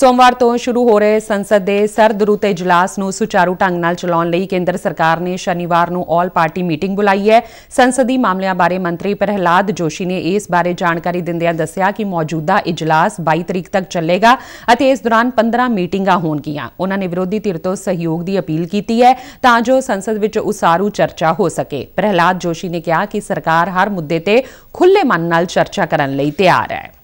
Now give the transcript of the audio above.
ਸੋਮਵਾਰ ਤੋਂ ਸ਼ੁਰੂ ਹੋ ਰਹੇ ਸੰਸਦ ਦੇ ਸਰਦ ਰੁੱਤ ਇਜਲਾਸ ਨੂੰ ਸੁਚਾਰੂ ਢੰਗ ਨਾਲ ਚਲਾਉਣ ਲਈ ਕੇਂਦਰ ਸਰਕਾਰ ਨੇ ਸ਼ਨੀਵਾਰ ਨੂੰ ਆਲ ਪਾਰਟੀ ਮੀਟਿੰਗ ਬੁਲਾਈ ਹੈ ਸੰਸਦੀ ਮਾਮਲਿਆਂ ਬਾਰੇ ਮੰਤਰੀ ਪ੍ਰਹਿਲਾਦ ਜੋਸ਼ੀ ਨੇ ਇਸ ਬਾਰੇ ਜਾਣਕਾਰੀ ਦਿੰਦਿਆਂ ਦੱਸਿਆ ਕਿ ਮੌਜੂਦਾ ਇਜਲਾਸ 22 ਤਰੀਕ ਤੱਕ ਚੱਲੇਗਾ ਅਤੇ ਇਸ ਦੌਰਾਨ 15 ਮੀਟਿੰਗਾਂ ਹੋਣਗੀਆਂ ਉਹਨਾਂ ਨੇ ਵਿਰੋਧੀ ਧਿਰ ਤੋਂ ਸਹਿਯੋਗ ਦੀ ਅਪੀਲ ਕੀਤੀ ਹੈ ਤਾਂ ਜੋ ਸੰਸਦ ਵਿੱਚ ਉਸਾਰੂ ਚਰਚਾ ਹੋ ਸਕੇ ਪ੍ਰਹਿਲਾਦ ਜੋਸ਼ੀ ਨੇ ਕਿਹਾ ਕਿ ਸਰਕਾਰ ਹਰ ਮੁੱਦੇ ਤੇ ਖੁੱਲੇ ਮਨ ਨਾਲ ਚਰਚਾ ਕਰਨ ਲਈ ਤਿਆਰ ਹੈ